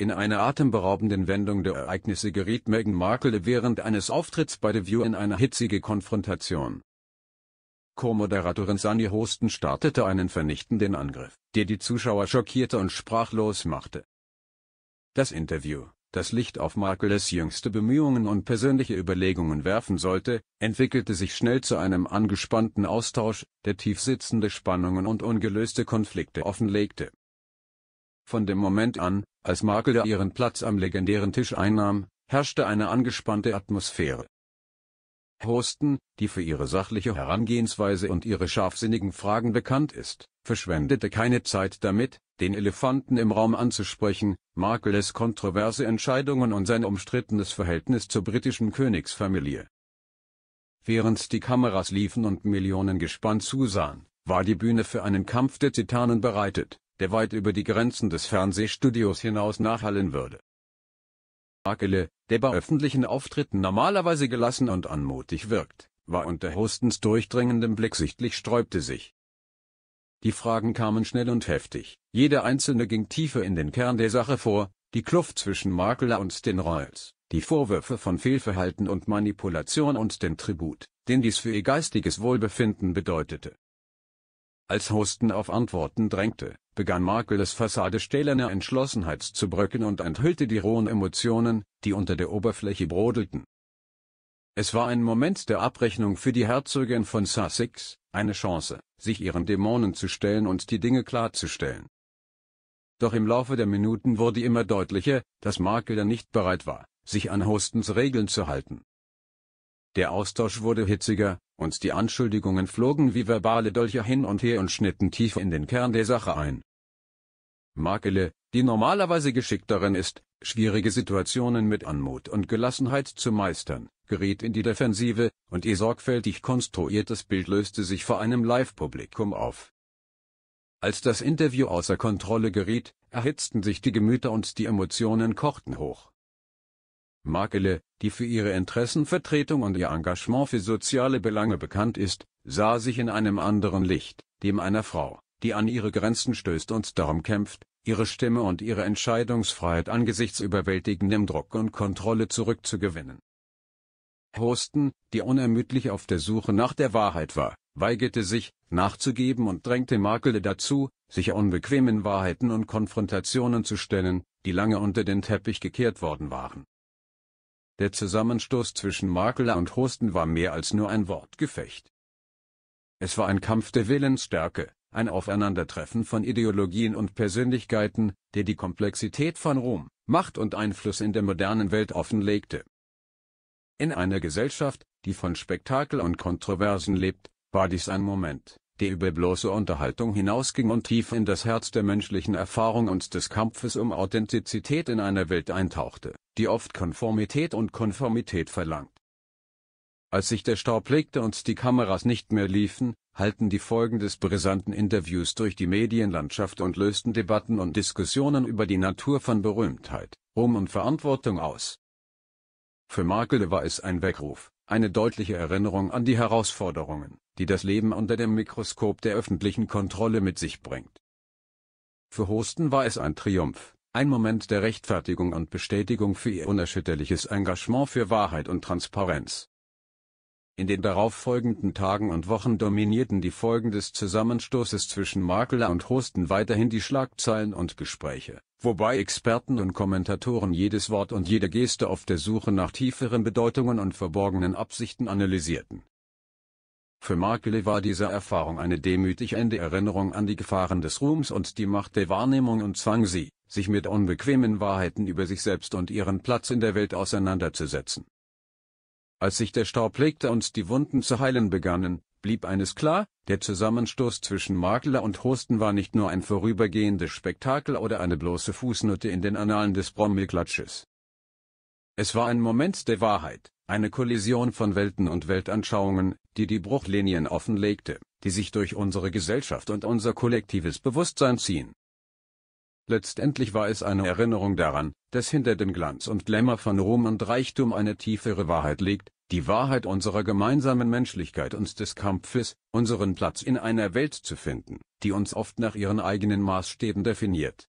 In einer atemberaubenden Wendung der Ereignisse geriet Meghan Markle während eines Auftritts bei The View in eine hitzige Konfrontation. Co-Moderatorin Sandy Hosten startete einen vernichtenden Angriff, der die Zuschauer schockierte und sprachlos machte. Das Interview, das Licht auf Markles jüngste Bemühungen und persönliche Überlegungen werfen sollte, entwickelte sich schnell zu einem angespannten Austausch, der tiefsitzende Spannungen und ungelöste Konflikte offenlegte. Von dem Moment an, als Markle ihren Platz am legendären Tisch einnahm, herrschte eine angespannte Atmosphäre. Hosten, die für ihre sachliche Herangehensweise und ihre scharfsinnigen Fragen bekannt ist, verschwendete keine Zeit damit, den Elefanten im Raum anzusprechen, Markles kontroverse Entscheidungen und sein umstrittenes Verhältnis zur britischen Königsfamilie. Während die Kameras liefen und Millionen gespannt zusahen, war die Bühne für einen Kampf der Titanen bereitet, der weit über die Grenzen des Fernsehstudios hinaus nachhallen würde. Makele, der bei öffentlichen Auftritten normalerweise gelassen und anmutig wirkt, war unter Hostens durchdringendem Blick sichtlich sträubte sich. Die Fragen kamen schnell und heftig, jeder einzelne ging tiefer in den Kern der Sache vor, die Kluft zwischen Makele und den Royals, die Vorwürfe von Fehlverhalten und Manipulation und den Tribut, den dies für ihr geistiges Wohlbefinden bedeutete. Als Hosten auf Antworten drängte, begann Markeles Fassade stählerner Entschlossenheit zu brücken und enthüllte die rohen Emotionen, die unter der Oberfläche brodelten. Es war ein Moment der Abrechnung für die Herzogin von Sussex, eine Chance, sich ihren Dämonen zu stellen und die Dinge klarzustellen. Doch im Laufe der Minuten wurde immer deutlicher, dass Markeler nicht bereit war, sich an Hostens Regeln zu halten. Der Austausch wurde hitziger, und die Anschuldigungen flogen wie verbale Dolche hin und her und schnitten tief in den Kern der Sache ein. Makele, die normalerweise geschickt darin ist, schwierige Situationen mit Anmut und Gelassenheit zu meistern, geriet in die Defensive, und ihr sorgfältig konstruiertes Bild löste sich vor einem Live-Publikum auf. Als das Interview außer Kontrolle geriet, erhitzten sich die Gemüter und die Emotionen kochten hoch. Makele, die für ihre Interessenvertretung und ihr Engagement für soziale Belange bekannt ist, sah sich in einem anderen Licht, dem einer Frau die an ihre Grenzen stößt und darum kämpft, ihre Stimme und ihre Entscheidungsfreiheit angesichts überwältigendem Druck und Kontrolle zurückzugewinnen. Hosten, die unermüdlich auf der Suche nach der Wahrheit war, weigerte sich, nachzugeben und drängte Markle dazu, sich unbequemen Wahrheiten und Konfrontationen zu stellen, die lange unter den Teppich gekehrt worden waren. Der Zusammenstoß zwischen Markle und Hosten war mehr als nur ein Wortgefecht. Es war ein Kampf der Willensstärke, ein Aufeinandertreffen von Ideologien und Persönlichkeiten, der die Komplexität von Ruhm, Macht und Einfluss in der modernen Welt offenlegte. In einer Gesellschaft, die von Spektakel und Kontroversen lebt, war dies ein Moment, der über bloße Unterhaltung hinausging und tief in das Herz der menschlichen Erfahrung und des Kampfes um Authentizität in einer Welt eintauchte, die oft Konformität und Konformität verlangt. Als sich der Staub legte und die Kameras nicht mehr liefen, halten die Folgen des brisanten Interviews durch die Medienlandschaft und lösten Debatten und Diskussionen über die Natur von Berühmtheit, Ruhm und Verantwortung aus. Für Markle war es ein Weckruf, eine deutliche Erinnerung an die Herausforderungen, die das Leben unter dem Mikroskop der öffentlichen Kontrolle mit sich bringt. Für Hosten war es ein Triumph, ein Moment der Rechtfertigung und Bestätigung für ihr unerschütterliches Engagement für Wahrheit und Transparenz. In den darauffolgenden Tagen und Wochen dominierten die Folgen des Zusammenstoßes zwischen Makler und Hosten weiterhin die Schlagzeilen und Gespräche, wobei Experten und Kommentatoren jedes Wort und jede Geste auf der Suche nach tieferen Bedeutungen und verborgenen Absichten analysierten. Für Markle war diese Erfahrung eine demütig ende Erinnerung an die Gefahren des Ruhms und die Macht der Wahrnehmung und zwang sie, sich mit unbequemen Wahrheiten über sich selbst und ihren Platz in der Welt auseinanderzusetzen. Als sich der Staub legte und die Wunden zu heilen begannen, blieb eines klar, der Zusammenstoß zwischen Makler und Hosten war nicht nur ein vorübergehendes Spektakel oder eine bloße Fußnote in den Annalen des Brommelklatsches. Es war ein Moment der Wahrheit, eine Kollision von Welten und Weltanschauungen, die die Bruchlinien offenlegte, die sich durch unsere Gesellschaft und unser kollektives Bewusstsein ziehen. Letztendlich war es eine Erinnerung daran, dass hinter dem Glanz und Glamour von Ruhm und Reichtum eine tiefere Wahrheit liegt, die Wahrheit unserer gemeinsamen Menschlichkeit und des Kampfes, unseren Platz in einer Welt zu finden, die uns oft nach ihren eigenen Maßstäben definiert.